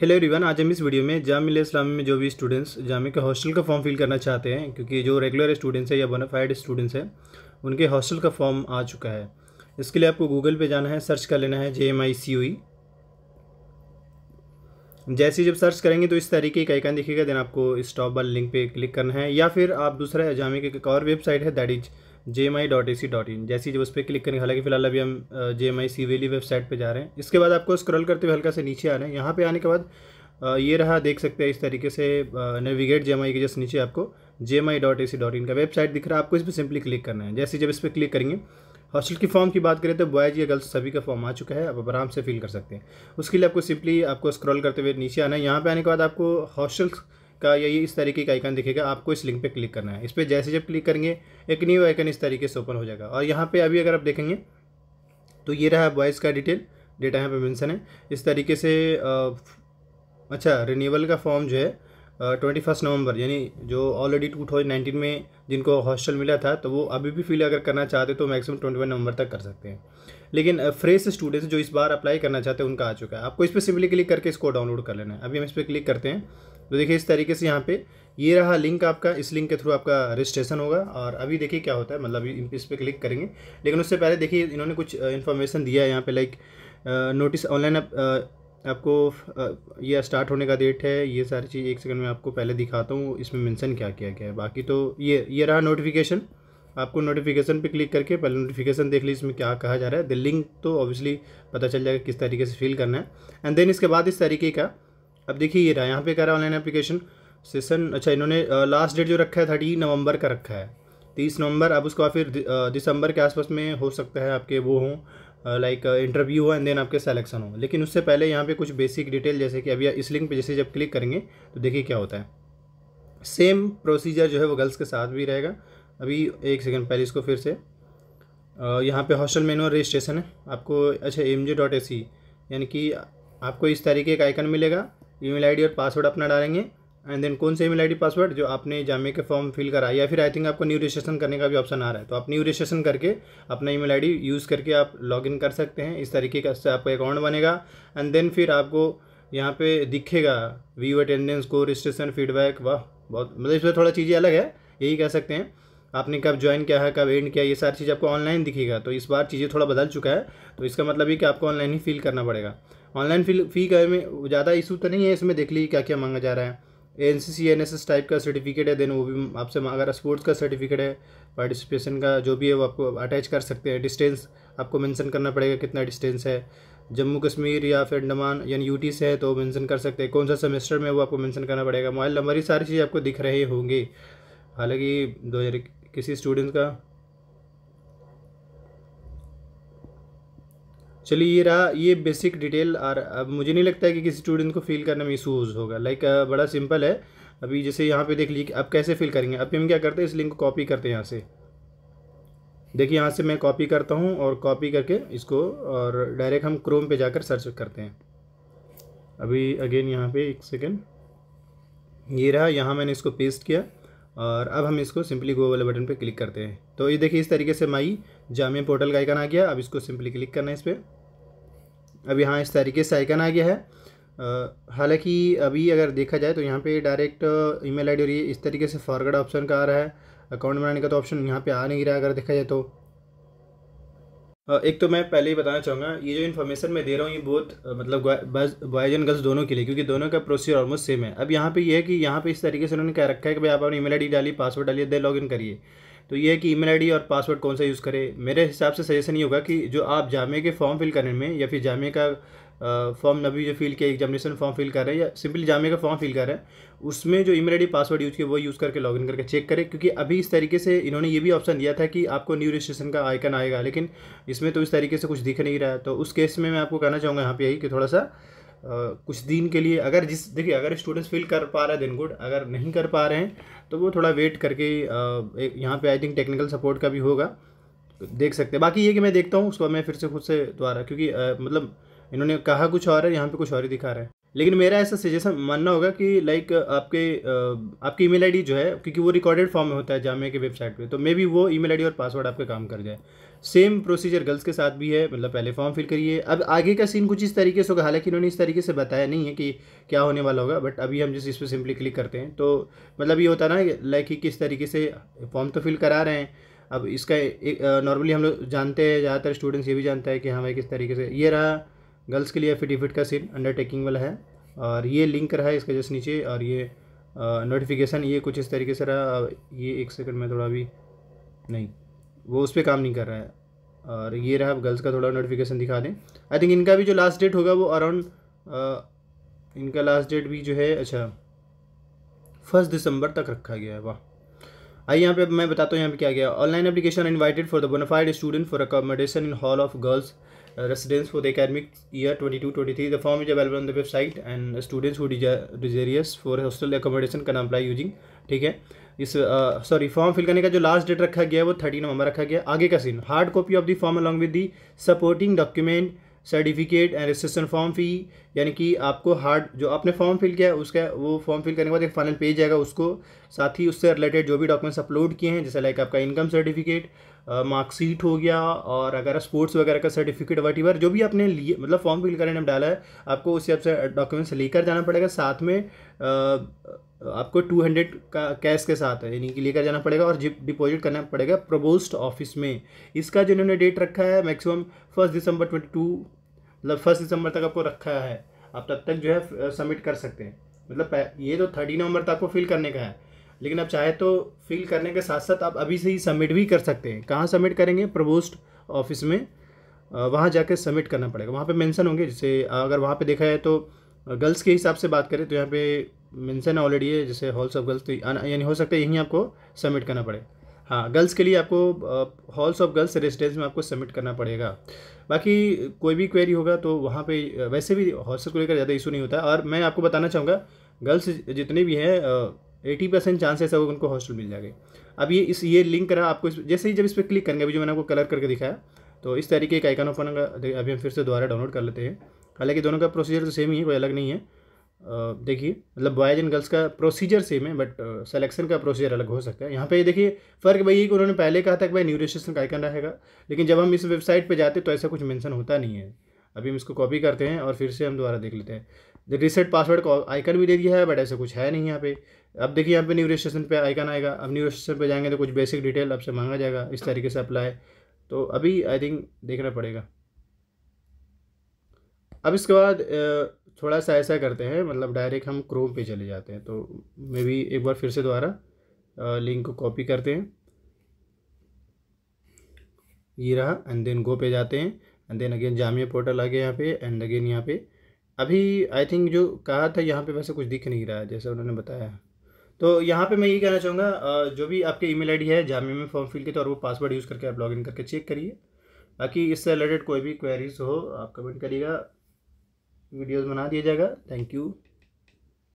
hello everyone आज हम इस वीडियो में जामिया इस्लामी में जो भी स्टूडेंट्स जामे के हॉस्टल का फॉर्म फिल करना चाहते हैं क्योंकि जो रेगुलर स्टूडेंट्स हैं या बोनाफाइड स्टूडेंट्स हैं उनके हॉस्टल का फॉर्म आ चुका है इसके लिए आपको गूगल पे जाना है सर्च कर लेना है जे एम आई सी ई जैसे जब सर्च करेंगे तो इस तरीके का आइकन दिखेगा देन आपको इस टॉप वाले लिंक पर क्लिक करना है या फिर आप दूसरा जामे की एक और वेबसाइट है that is J M I dot A C dot in जैसी जब उस पर क्लिक करेंगे हालांकि फिलहाल अभी हम जे एम आई सी वेली वेबसाइट पे जा रहे हैं इसके बाद आपको स्क्रॉल करते हुए हल्का से नीचे आना है यहाँ पे आने के बाद ये रहा देख सकते हैं इस तरीके से नेविगेट जे एम आई के जस्ट नीचे आपको J M I dot A C dot in का वेबसाइट दिख रहा है आपको इस पर सिंपली क्लिक करना है जैसे जब इस पर क्लिक करेंगे हॉस्टल की फॉर्म की बात करें तो बॉयज़ या गर्ल्स सभी का फॉर्म आ चुका है आप आराम से फिल कर सकते हैं उसके लिए आपको सिंपली आपको स्क्रॉल करते हुए नीचे आना है यहाँ पर आने के बाद आपको हॉस्टल्स का या ये इस तरीके का आइकन दिखेगा आपको इस लिंक पे क्लिक करना है इस पर जैसे जब क्लिक करेंगे एक न्यू आइकन इस तरीके से ओपन हो जाएगा और यहाँ पे अभी अगर आप देखेंगे तो ये रहा बॉयज़ का डिटेल डेटा यहाँ पे मेंशन है इस तरीके से आ, अच्छा रिन्यूअल का फॉर्म जो है ट्वेंटी फर्स्ट नवंबर यानी जो ऑलरेडी टू थाउजेंड नाइनटीन में जिनको हॉस्टल मिला था तो वो अभी भी फिल अगर करना चाहते तो मैक्सिमम ट्वेंटी वन नवंबर तक कर सकते हैं लेकिन फ्रेश स्टूडेंट्स जो इस बार अप्लाई करना चाहते हैं उनका आ चुका है आपको इस पर सिंपली क्लिक करके इसको डाउनलोड कर लेना है अभी हम इस पर क्लिक करते हैं तो देखिए इस तरीके से यहाँ पे ये रहा लिंक आपका इस लिंक के थ्रू आपका रजिस्ट्रेशन होगा और अभी देखिए क्या होता है मतलब इस पर क्लिक करेंगे लेकिन उससे पहले देखिए इन्होंने कुछ इन्फॉर्मेशन दिया है यहाँ पर लाइक नोटिस ऑनलाइन आप, आपको ये स्टार्ट होने का डेट है ये सारी चीज़ एक सेकंड में आपको पहले दिखाता हूँ इसमें मेंशन क्या किया गया है बाकी तो ये ये रहा नोटिफिकेशन आपको नोटिफिकेशन पे क्लिक करके पहले नोटिफिकेशन देख लीजिए इसमें क्या कहा जा रहा है द लिंक तो ऑब्वियसली पता चल जाएगा किस तरीके से फिल करना है एंड देन इसके बाद इस तरीके का अब देखिए ये रहा यहाँ पे कह रहा है ऑनलाइन एप्लीकेशन सेशन अच्छा इन्होंने लास्ट डेट जो रखा है थर्टी नवंबर का रखा है तीस नवंबर अब उसके बाद फिर दिसंबर के आसपास में हो सकता है आपके वो हों लाइक इंटरव्यू हो एंड देन आपके सेलेक्शन हो लेकिन उससे पहले यहाँ पे कुछ बेसिक डिटेल जैसे कि अभी इस लिंक पे जैसे जब क्लिक करेंगे तो देखिए क्या होता है सेम प्रोसीजर जो है वो गर्ल्स के साथ भी रहेगा अभी एक सेकेंड पहले इसको फिर से यहाँ पे हॉस्टल मैनुअल रजिस्ट्रेशन है आपको अच्छा एम जी डॉट ए सी यानी कि आपको इस तरीके का आइकन मिलेगा ईमेल आईडी और पासवर्ड अपना डालेंगे एंड देन कौन सा ईमेल आईडी पासवर्ड जो आपने जामे के फॉर्म फिल करा या फिर आई थिंक आपको न्यू रजिस्ट्रेशन करने का भी ऑप्शन आ रहा है तो आप न्यू रजिस्ट्रेशन करके अपना ईमेल आईडी यूज़ करके आप लॉगिन कर सकते हैं इस तरीके का से आपका अकाउंट बनेगा एंड देन फिर आपको यहाँ पे दिखेगा व्यू अटेंडेंस को रजिस्ट्रेशन फीडबैक वाह बहुत मतलब इसमें थोड़ा चीज़ें अलग है यही कह सकते हैं आपने कब ज्वाइन किया है कब एंड किया ये सारी चीज़ आपको ऑनलाइन दिखेगा तो इस बार चीज़ें थोड़ा बदल चुका है तो इसका मतलब ये कि आपको ऑनलाइन ही फिल करना पड़ेगा ऑनलाइन फी फी का में ज़्यादा इशू तो नहीं है इसमें देख लीजिए क्या क्या मांगा जा रहा है N C C N S S type का सर्टिफिकेट है देन वो भी आपसे अगर स्पोर्ट्स का सर्टिफिकेट है पार्टिसिपेशन का जो भी है वो आपको अटैच कर सकते हैं डिस्टेंस आपको मेंशन करना पड़ेगा कितना डिस्टेंस है जम्मू कश्मीर या फिर अंडमान यानी यूटी से है तो मेंशन कर सकते हैं कौन सा सेमेस्टर में वो आपको मेंशन करना पड़ेगा मोबाइल नंबर ये सारी चीज़ आपको दिख रहे होंगे हालांकि दो किसी स्टूडेंट का चलिए ये रहा ये बेसिक डिटेल और अब मुझे नहीं लगता है कि किसी स्टूडेंट को फील करने में इशूज़ होगा लाइक बड़ा सिंपल है अभी जैसे यहाँ पे देख लीजिए अब कैसे फिल करेंगे अब हम क्या करते हैं इस लिंक को कॉपी करते हैं यहाँ से देखिए यहाँ से मैं कॉपी करता हूँ और कॉपी करके इसको और डायरेक्ट हम क्रोम पे जाकर सर्च करते हैं अभी अगेन यहाँ पे एक सेकेंड ये रहा यहाँ मैंने इसको पेस्ट किया और अब हम इसको सिंपली गो वाले बटन पर क्लिक करते हैं तो ये देखिए इस तरीके से माई जामिया पोर्टल का आइकन आ गया अब इसको सिंपली क्लिक करना है इस पर अब यहाँ इस तरीके से आइकन आ गया है हालांकि अभी अगर देखा जाए तो यहाँ पे डायरेक्ट ईमेल आईडी और ये इस तरीके से फॉरवर्ड ऑप्शन का आ रहा है अकाउंट बनाने का तो ऑप्शन यहाँ पे आ नहीं रहा अगर देखा जाए तो एक तो मैं पहले ही बताना चाहूँगा ये जो इन्फॉर्मेशन मैं दे रहा हूँ ये बहुत मतलब बॉयज एंड गर्ल्स दोनों के लिए क्योंकि दोनों का प्रोसीजर ऑलमोस्ट सेम है अब यहाँ पे ये यह है कि यहाँ पे इस तरीके से उन्होंने कह रखा है कि भाई आप अपनी ईमेल आईडी डालिए पासवर्ड डालिए दे लॉगिन करिए तो ये है कि ईमेल आईडी और पासवर्ड कौन सा यूज़ करें मेरे हिसाब से सजेशन ये होगा कि जो आप जामे के फॉर्म फिल करने में या फिर जामे का फॉर्म नबी जो फिल किया एग्जामिनेशन फॉर्म फिल कर रहे हैं या सिंपली जामे का फॉर्म फिल कर रहे हैं उसमें जो ईमेल आईडी पासवर्ड यूज़ किया वो यूज़ करके लॉगिन करके चेक करें क्योंकि अभी इस तरीके से इन्होंने ये भी ऑप्शन दिया था कि आपको न्यू रजिस्ट्रेशन का आइकन आएगा लेकिन इसमें तो इस तरीके से कुछ दिख नहीं रहा है तो उस केस में मैं आपको कहना चाहूँगा यहाँ पे यही कि थोड़ा सा कुछ दिन के लिए अगर जिस देखिए अगर स्टूडेंट्स फील कर पा रहे हैं देन गुड अगर नहीं कर पा रहे हैं तो वो थोड़ा वेट करके यहाँ पे आई थिंक टेक्निकल सपोर्ट का भी होगा देख सकते हैं बाकी ये कि मैं देखता हूँ उसको मैं फिर से खुद से द्वारा क्योंकि आ, मतलब इन्होंने कहा कुछ और है यहाँ पे कुछ और ही दिखा रहा है लेकिन मेरा ऐसा सजेशन मानना होगा कि लाइक आपके आपकी ईमेल आईडी जो है क्योंकि वो रिकॉर्डेड फॉर्म में होता है जामिया की वेबसाइट पे तो मे बी वो ईमेल आईडी और पासवर्ड आपके काम कर जाए सेम प्रोसीजर गर्ल्स के साथ भी है मतलब पहले फॉर्म फिल करिए अब आगे का सीन कुछ इस तरीके से होगा हालांकि इन्होंने इस तरीके से बताया नहीं है कि क्या होने वाला होगा बट अभी हम जिस इस पर सिंपली क्लिक करते हैं तो मतलब ये होता ना लाइक किस तरीके से फॉर्म तो फिल करा रहे हैं अब इसका नॉर्मली हम लोग जानते हैं ज़्यादातर स्टूडेंट्स ये भी जानता है कि हाँ भाई किस तरीके से ये रहा गर्ल्स के लिए एफिडेविट का सीन अंडरटेकिंग वाला है और ये लिंक रहा है इसके जस्ट नीचे और ये नोटिफिकेशन ये कुछ इस तरीके से रहा ये एक सेकंड में थोड़ा अभी नहीं वो उस पर काम नहीं कर रहा है और ये रहा गर्ल्स का थोड़ा नोटिफिकेशन दिखा दें आई थिंक इनका भी जो लास्ट डेट होगा वो अराउंड इनका लास्ट डेट भी जो है अच्छा फर्स्ट दिसंबर तक रखा गया है वाह आइए यहाँ पे मैं बताता हूँ यहाँ पे क्या गया online application invited for the bonafide student for accommodation in hall of girls the for year twenty two twenty three the form is available on the website and students who desirous for hostel accommodation can apply using ठीक है इस sorry form fill करने का जो last date रखा गया है वो थर्टी नवंबर रखा गया आगे का scene hard copy of the form along with the supporting document certificate and registration form fee यानी कि आपको हार्ड जो आपने फॉर्म फिल किया है उसका वो फॉर्म फिल करने के बाद एक फाइनल पेज आएगा उसको साथ ही उससे रिलेटेड जो भी डॉक्यूमेंट्स अपलोड किए हैं जैसे लाइक आपका इनकम सर्टिफिकेट मार्कशीट हो गया और अगर स्पोर्ट्स वगैरह का सर्टिफिकेट वट जो भी आपने लिए मतलब फॉर्म फिल करने में डाला है आपको उस हिसाब से डॉक्यूमेंट्स लेकर जाना पड़ेगा साथ में आपको टू हंड्रेड का कैश के साथ है यानी कि लेकर जाना पड़ेगा और डिपॉजिट करना पड़ेगा प्रोबोस्ट ऑफिस में इसका जिन्होंने डेट रखा है maximum first December twenty two मतलब फर्स्ट दिसंबर तक आपको रखा है आप तब तक जो है सबमिट कर सकते हैं मतलब ये तो थर्टी नवंबर तक आपको फिल करने का है लेकिन आप चाहे तो फिल करने के साथ साथ आप अभी से ही सबमिट भी कर सकते हैं कहाँ सबमिट करेंगे प्रबोस्ट ऑफिस में वहाँ जाकर सबमिट करना पड़ेगा वहाँ पे मेंशन होंगे जैसे अगर वहाँ पे देखा है तो गर्ल्स के हिसाब से बात करें तो यहाँ पे मेंशन ऑलरेडी है जैसे हॉल्स ऑफ गर्ल्स तो यानी हो सकता है यहीं आपको सबमिट करना पड़े हाँ गर्ल्स के लिए आपको हॉल्स ऑफ गर्ल्स रेजिडेंस में आपको सबमिट करना पड़ेगा बाकी कोई भी क्वेरी होगा तो वहाँ पे वैसे भी हॉस्टल को लेकर ज़्यादा इशू नहीं होता और मैं आपको बताना चाहूँगा गर्ल्स जितने भी हैं एटी परसेंट चांसेस है वो उनको हॉस्टल मिल जाएगा अब ये इस ये लिंक करा आपको जैसे ही जब इस पर क्लिक करेंगे अभी जो मैंने आपको कलर करके दिखाया तो इस तरीके का आइकन ओपन होगा अभी हम फिर से दोबारा डाउनलोड कर लेते हैं हालांकि दोनों का प्रोसीजर तो सेम ही है कोई अलग नहीं है देखिए मतलब बॉयज़ एंड गर्ल्स का प्रोसीजर सेम है बट सेलेक्शन का प्रोसीजर अलग हो सकता है यहाँ पे देखिए फ़र्क भाई है कि उन्होंने पहले कहा था कि भाई न्यू रजिस्ट्रेशन का आइकन रहेगा लेकिन जब हम इस वेबसाइट पे जाते तो ऐसा कुछ मेंशन होता नहीं है अभी हम इसको कॉपी करते हैं और फिर से हम दोबारा देख लेते हैं रिसेट पासवर्ड आइकन भी दे दिया है बट ऐसा कुछ है नहीं यहाँ पे अब देखिए यहाँ पे न्यू रजिस्ट्रेशन पे आइकन आएगा अब न्यू रजिस्ट्रेशन पे जाएंगे तो कुछ बेसिक डिटेल आपसे मांगा जाएगा इस तरीके से अप्लाई तो अभी आई थिंक देखना पड़ेगा अब इसके बाद थोड़ा सा ऐसा करते हैं मतलब डायरेक्ट हम क्रोम पे चले जाते हैं तो मे बी एक बार फिर से दोबारा लिंक को कॉपी करते हैं ये रहा एंड देन गो पे जाते हैं and then again Jamia portal आ गया यहाँ पे एंड अगेन यहाँ पे अभी आई थिंक जो कहा था यहाँ पे वैसे कुछ दिख नहीं रहा है जैसे उन्होंने बताया तो यहाँ पे मैं ये कहना चाहूँगा जो भी आपके ईमेल आईडी है जामिया में फॉर्म फिल के तौर तो पर पासवर्ड यूज़ करके आप इन करके चेक करिए बाकी इससे रिलेटेड कोई भी क्वेरीज हो आप कमेंट करिएगा वीडियोज़ बना दिया जाएगा थैंक यू